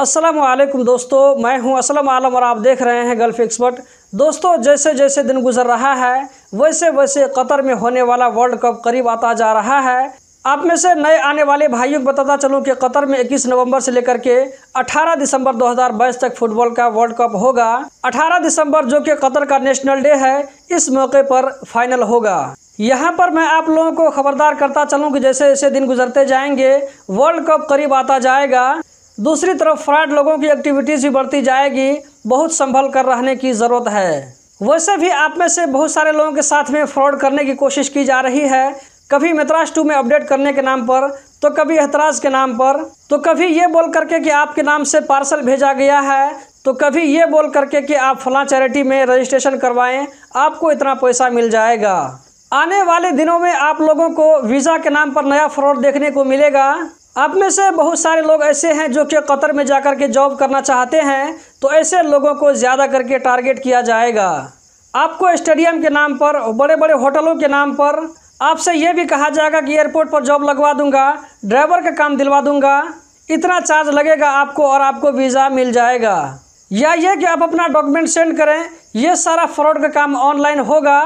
असलम दोस्तों मैं हूं असलम आलम और आप देख रहे हैं गल्फ़ एक्सपर्ट दोस्तों जैसे जैसे दिन गुजर रहा है वैसे वैसे कतर में होने वाला वर्ल्ड कप करीब आता जा रहा है आप में से नए आने वाले भाइयों को बताता चलूं कि कतर में 21 नवंबर से लेकर के 18 दिसंबर 2022 तक फुटबॉल का वर्ल्ड कप होगा 18 दिसंबर जो कि कतर का नेशनल डे है इस मौके पर फाइनल होगा यहाँ पर मैं आप लोगों को खबरदार करता चलूं कि जैसे जैसे दिन गुजरते जाएंगे वर्ल्ड कप करीब आता जाएगा दूसरी तरफ फ्रॉड लोगों की एक्टिविटीज़ भी बढ़ती जाएगी बहुत संभल कर रहने की ज़रूरत है वैसे भी आप में से बहुत सारे लोगों के साथ में फ्रॉड करने की कोशिश की जा रही है कभी मित्राज टू में अपडेट करने के नाम पर तो कभी एतराज के नाम पर तो कभी ये बोल करके कि आपके नाम से पार्सल भेजा गया है तो कभी ये बोल करके कि आप फला चैरिटी में रजिस्ट्रेशन करवाएं आपको इतना पैसा मिल जाएगा आने वाले दिनों में आप लोगों को वीज़ा के नाम पर नया फ्रॉड देखने को मिलेगा आप में से बहुत सारे लोग ऐसे हैं जो कि कतर में जाकर के जॉब करना चाहते हैं तो ऐसे लोगों को ज़्यादा करके टारगेट किया जाएगा आपको स्टेडियम के नाम पर बड़े बड़े होटलों के नाम पर आपसे ये भी कहा जाएगा कि एयरपोर्ट पर जॉब लगवा दूंगा ड्राइवर का काम दिलवा दूंगा इतना चार्ज लगेगा आपको और आपको वीज़ा मिल जाएगा या ये कि आप अपना डॉक्यूमेंट सेंड करें ये सारा फ्रॉड का काम ऑनलाइन होगा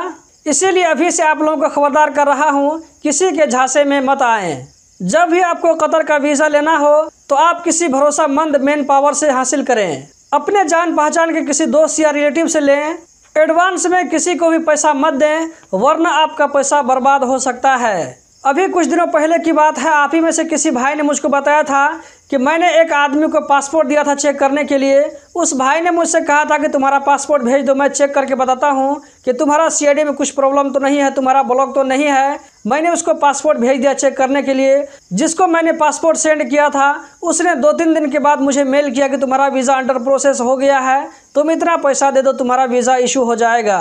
इसीलिए अभी से आप लोगों को खबरदार कर रहा हूँ किसी के झांसे में मत आएँ जब भी आपको कतर का वीज़ा लेना हो तो आप किसी भरोसामंद मैन पावर से हासिल करें अपने जान पहचान के किसी दोस्त या रिलेटिव से लें एडवांस में किसी को भी पैसा मत दें वरना आपका पैसा बर्बाद हो सकता है अभी कुछ दिनों पहले की बात है आप ही में से किसी भाई ने मुझको बताया था कि मैंने एक आदमी को पासपोर्ट दिया था चेक करने के लिए उस भाई ने मुझसे कहा था कि तुम्हारा पासपोर्ट भेज दो मैं चेक करके बताता हूँ कि तुम्हारा सी में कुछ प्रॉब्लम तो नहीं है तुम्हारा ब्लॉक तो नहीं है मैंने उसको पासपोर्ट भेज दिया चेक करने के लिए जिसको मैंने पासपोर्ट सेंड किया था उसने दो तीन दिन के बाद मुझे मेल किया कि तुम्हारा वीज़ा अंडर प्रोसेस हो गया है तुम इतना पैसा दे दो तुम्हारा वीज़ा इशू हो जाएगा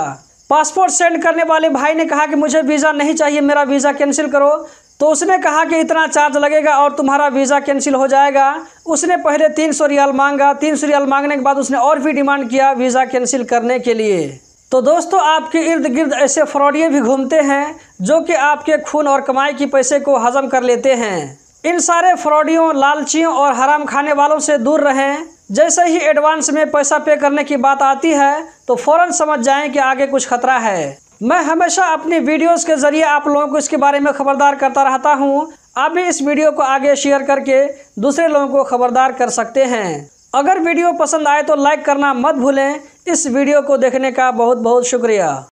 पासपोर्ट सेंड करने वाले भाई ने कहा कि मुझे वीज़ा नहीं चाहिए मेरा वीज़ा कैंसिल करो तो उसने कहा कि इतना चार्ज लगेगा और तुम्हारा वीज़ा कैंसिल हो जाएगा उसने पहले तीन सौ रियाल मांगा तीन सौ रियाल मांगने के बाद उसने और भी डिमांड किया वीज़ा कैंसिल करने के लिए तो दोस्तों आपके इर्द गिर्द ऐसे फ्रॉडिये भी घूमते हैं जो कि आपके खून और कमाई के पैसे को हजम कर लेते हैं इन सारे फ्रॉडियों लालचियों और हराम खाने वालों से दूर रहें जैसे ही एडवांस में पैसा पे करने की बात आती है तो फ़ौरन समझ जाएं कि आगे कुछ खतरा है मैं हमेशा अपनी वीडियोस के ज़रिए आप लोगों को इसके बारे में ख़बरदार करता रहता हूँ आप भी इस वीडियो को आगे शेयर करके दूसरे लोगों को ख़बरदार कर सकते हैं अगर वीडियो पसंद आए तो लाइक करना मत भूलें इस वीडियो को देखने का बहुत बहुत शुक्रिया